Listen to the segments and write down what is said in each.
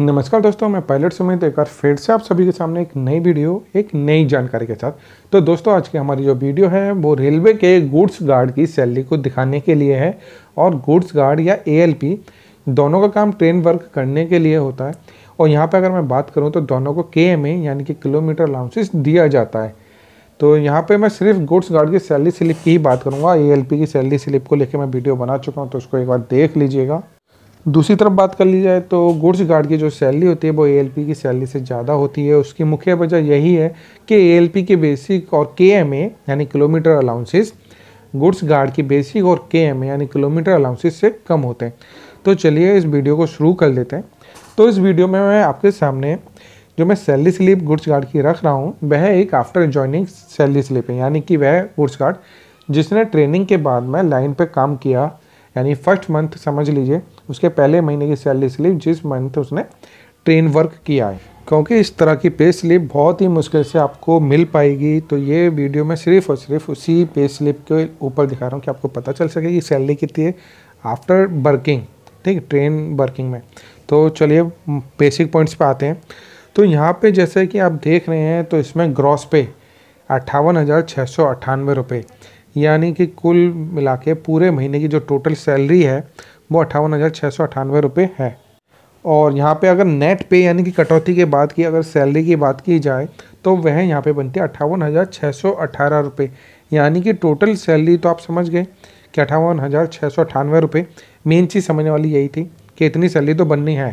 नमस्कार दोस्तों मैं पायलट सुमित एक बार फिर से आप सभी के सामने एक नई वीडियो एक नई जानकारी के साथ तो दोस्तों आज की हमारी जो वीडियो है वो रेलवे के गुड्स गार्ड की सैलरी को दिखाने के लिए है और गुड्स गार्ड या एएलपी दोनों का काम ट्रेन वर्क करने के लिए होता है और यहाँ पर अगर मैं बात करूँ तो दोनों को के यानी कि किलोमीटर अलाउंसेस दिया जाता है तो यहाँ पे मैं सिर्फ गुड्स गार्ड की सैलरी स्लिप की ही बात करूँगा ए की सैलरी स्लिप को लेकर मैं वीडियो बना चुका हूँ तो उसको एक बार देख लीजिएगा दूसरी तरफ बात कर ली जाए तो गुड्स गार्ड की जो सैलरी होती है वो ए की सैलरी से ज़्यादा होती है उसकी मुख्य वजह यही है कि ए के बेसिक और केएमए यानी किलोमीटर अलाउंसेस गुड्स गार्ड की बेसिक और केएमए यानी किलोमीटर अलाउंसेस से कम होते हैं तो चलिए इस वीडियो को शुरू कर देते हैं तो इस वीडियो में मैं आपके सामने जो मैं सैलरी स्लिप गुड्स गार्ड की रख रहा हूँ वह एक आफ्टर ज्वाइनिंग सैलरी स्लिप है यानी कि वह गुड्स गार्ड जिसने ट्रेनिंग के बाद में लाइन पर काम किया यानी फर्स्ट मंथ समझ लीजिए उसके पहले महीने की सैलरी स्लिप जिस मंथ उसने ट्रेन वर्क किया है क्योंकि इस तरह की पे स्लिप बहुत ही मुश्किल से आपको मिल पाएगी तो ये वीडियो में सिर्फ और सिर्फ उसी पे स्लिप के ऊपर दिखा रहा हूँ कि आपको पता चल सके कि सैलरी कितनी है आफ्टर वर्किंग ठीक ट्रेन वर्किंग में तो चलिए बेसिक पॉइंट्स पे आते हैं तो यहाँ पे जैसे कि आप देख रहे हैं तो इसमें ग्रॉस पे अट्ठावन हज़ार छः सौ अट्ठानवे रुपये यानी कि कुल मिला के पूरे महीने की जो टोटल सैलरी है वो अट्ठावन हज़ार छः सौ अट्ठानवे रुपये है और यहाँ पे अगर नेट पे यानी कि कटौती के बाद की अगर सैलरी की बात की जाए तो वह यहाँ पे बनती है अट्ठावन हज़ार छः सौ अट्ठारह रुपये यानी कि टोटल सैलरी तो आप समझ गए कि अट्ठावन हज़ार छः सौ अट्ठानवे रुपये मेन चीज़ समझने वाली यही थी कि इतनी सैलरी तो बननी है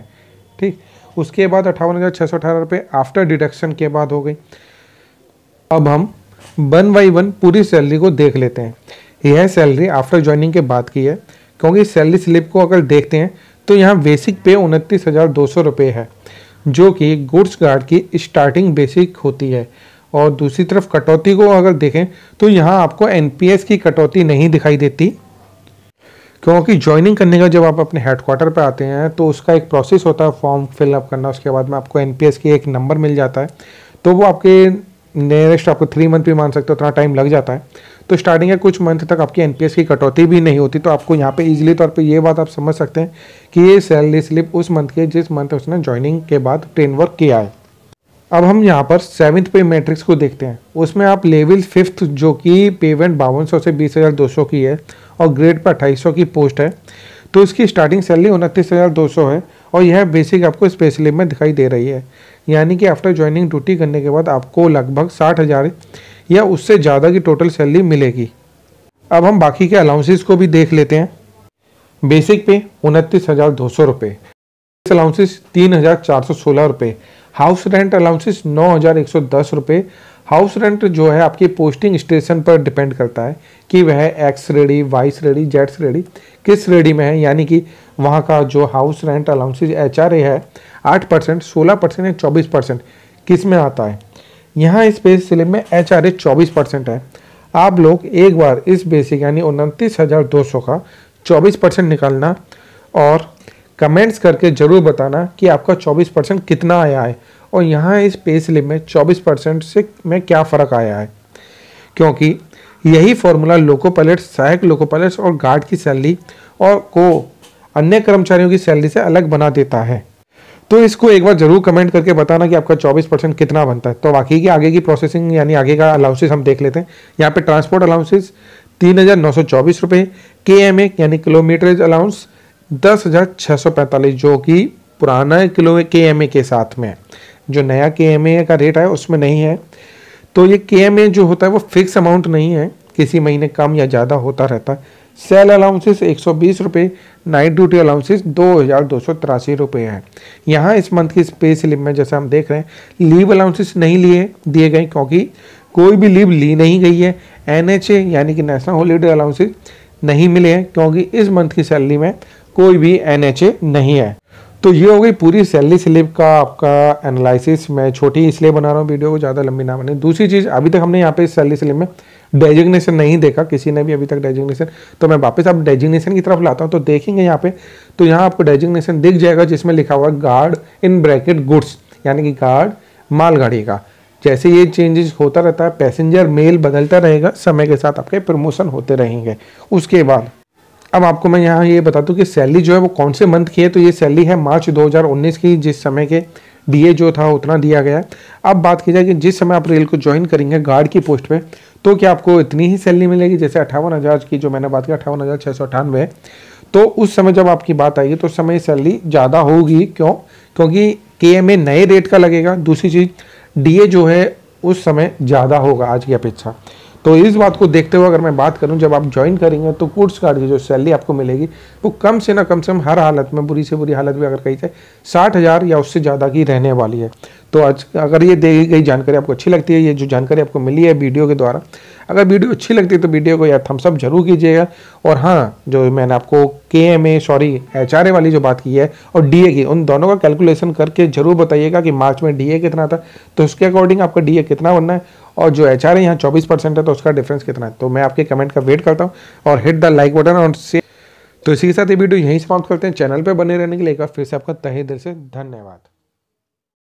ठीक उसके बाद अट्ठावन हज़ार छः सौ अठारह रुपये आफ्टर डिडक्शन के बाद हो गई अब हम वन बाई वन पूरी सैलरी को देख लेते हैं यह सैलरी आफ्टर ज्वाइनिंग के बाद की है क्योंकि सैलरी स्लिप को अगर देखते हैं तो यहाँ बेसिक पे उनतीस हज़ार दो सौ रुपये है जो कि गुड्स गार्ड की स्टार्टिंग बेसिक होती है और दूसरी तरफ कटौती को अगर देखें तो यहाँ आपको एन की कटौती नहीं दिखाई देती क्योंकि ज्वाइनिंग करने का जब आप अपने हेडक्वार्टर पर आते हैं तो उसका एक प्रोसेस होता है फॉर्म फिलअप करना उसके बाद में आपको एन की एक नंबर मिल जाता है तो वो आपके नियरेस्ट आपको थ्री मंथ भी मान सकते हो उतना टाइम लग जाता है तो स्टार्टिंग है कुछ मंथ तक आपकी एन की कटौती भी नहीं होती तो आपको यहाँ पे इजीली तौर पे ये बात आप समझ सकते हैं कि ये सैलरी स्लिप उस मंथ के जिस मंथ उसने ज्वाइनिंग के बाद ट्रेन वर्क किया है अब हम यहाँ पर सेवन्थ पे मैट्रिक्स को देखते हैं उसमें आप लेवल फिफ्थ जो कि पेमेंट बावन से बीस हज़ार दो सौ की है और ग्रेड पर अट्ठाईस सौ की पोस्ट है तो इसकी स्टार्टिंग सैलरी उनतीस हज़ार दो सौ है और यह बेसिक आपको स्पेशली में दिखाई दे रही है यानी कि आफ्टर ज्वाइनिंग ड्यूटी करने के बाद आपको लगभग साठ हज़ार या उससे ज़्यादा की टोटल सैलरी मिलेगी अब हम बाकी के अलाउंसेस को भी देख लेते हैं बेसिक पे उनतीस हज़ार दो सौ रुपये अलाउंसेस तीन हज़ार चार सौ सोलह रुपये हाउस रेंट अलाउंसेस नौ हज़ार एक सौ दस रुपये हाउस रेंट जो है आपकी पोस्टिंग स्टेशन पर डिपेंड करता है कि वह एक्स रेडी वाई श्रेणी जेड रेडी किस रेडी में है यानी कि वहाँ का जो हाउस रेंट अलाउंसेज एच है आठ परसेंट सोलह परसेंट या चौबीस परसेंट किस में आता है यहाँ इस बेस स्लिप में एच आर चौबीस परसेंट है आप लोग एक बार इस बेसिक यानी उनतीस हज़ार दो सौ का चौबीस परसेंट निकालना और कमेंट्स करके ज़रूर बताना कि आपका चौबीस परसेंट कितना आया है और यहाँ इस पे स्लिप में 24 परसेंट से में क्या फ़र्क आया है क्योंकि यही फॉर्मूला लोको पायलट्स सहायक लोको पायलट्स और गार्ड की सैलरी और को अन्य कर्मचारियों की सैलरी से अलग बना देता है तो इसको एक बार जरूर कमेंट करके बताना कि आपका 24 परसेंट कितना बनता है तो बाकी की आगे की प्रोसेसिंग यानी आगे का अलाउंसेस हम देख लेते हैं यहाँ पे ट्रांसपोर्ट अलाउंसेस तीन हज़ार नौ सौ चौबीस रुपये के एम ए यानी किलोमीटरेज अलाउंस दस हज़ार छः सौ पैंतालीस जो कि पुराना किलो के एम ए के साथ में जो नया के का रेट है उसमें नहीं है तो ये के जो होता है वो फिक्स अमाउंट नहीं है किसी महीने कम या ज़्यादा होता रहता है सेल अलाउंसेस एक सौ बीस रुपये नाइट ड्यूटी अलाउंसेस दो हज़ार दो सौ तिरासी रुपये हैं यहाँ इस मंथ की पे स्लिप में जैसे हम देख रहे हैं लीव अलाउंसेस नहीं लिए दिए गए क्योंकि कोई भी लीव ली नहीं गई है एन यानी कि नेशनल हॉलीडे अलाउंसेस नहीं मिले हैं क्योंकि इस मंथ की सैलरी में कोई भी एन नहीं है तो ये हो गई पूरी सैलरी स्लिप का आपका एनालिसिस मैं छोटी इसलिए बना रहा हूँ वीडियो को ज़्यादा लंबी ना बने दूसरी चीज़ अभी तक हमने यहाँ पे सैलरी स्लिप में डेजिग्नेशन नहीं देखा किसी ने भी अभी तक डेजिग्नेशन तो मैं वापस आप डेजिग्नेशन की तरफ लाता हूँ तो देखेंगे यहाँ पे तो यहाँ आपको डेजिग्नेशन दिख जाएगा जिसमें लिखा हुआ गार्ड इन ब्रैकेट गुड्स यानी कि गार्ड मालगाड़ी का जैसे ये चेंजेस होता रहता है पैसेंजर मेल बदलता रहेगा समय के साथ आपके प्रमोशन होते रहेंगे उसके बाद अब आपको मैं यहाँ ये बता दूँ कि सैलरी जो है वो कौन से मंथ की है तो ये सैलरी है मार्च 2019 की जिस समय के डीए जो था उतना दिया गया अब बात की जाए कि जिस समय आप रेल को ज्वाइन करेंगे गार्ड की पोस्ट पे तो क्या आपको इतनी ही सैलरी मिलेगी जैसे अठावन हज़ार की जो मैंने बात की अठावन हज़ार छः सौ अठानवे है तो उस समय जब आपकी बात आएगी तो उस समय सैलरी ज़्यादा होगी क्यों क्योंकि के एम ए नए रेट का लगेगा दूसरी चीज़ डी ए जो है उस समय ज़्यादा होगा आज की अपेक्षा तो इस बात को देखते हुए अगर मैं बात करूं जब आप ज्वाइन करेंगे तो कोर्स कार्ड की जो सैलरी आपको मिलेगी वो कम से ना कम से कम हर हालत में बुरी से बुरी हालत में अगर कही जाए साठ हज़ार या उससे ज़्यादा की रहने वाली है तो आज अगर ये दी गई जानकारी आपको अच्छी लगती है ये जो जानकारी आपको मिली है वीडियो के द्वारा अगर वीडियो अच्छी लगती है तो वीडियो को या थम्सअप जरूर कीजिएगा और हाँ जो मैंने आपको K M A sorry H R A वाली जो बात की है और डी ए की उन दोनों का कैलकुलेशन करके जरूर बताइएगा कि मार्च में डी ए कितना था तो उसके अकॉर्डिंग आपका डी ए कितना बनना है और जो एच आर है यहाँ चौबीस परसेंट है तो उसका डिफरेंस कितना है तो मैं आपके कमेंट का वेट करता हूँ और हिट द लाइक बटन और से तो इसी के साथ ये वीडियो यहीं समाप्त करते हैं चैनल पर बने रहने के लिए एक बार फिर से आपका तहे दिल से धन्यवाद